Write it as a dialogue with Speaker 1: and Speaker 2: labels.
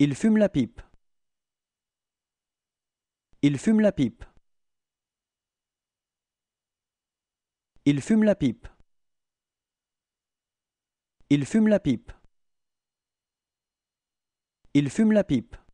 Speaker 1: Il fume la pipe. Il fume la pipe. Il fume la pipe. Il fume la pipe. Il fume la pipe.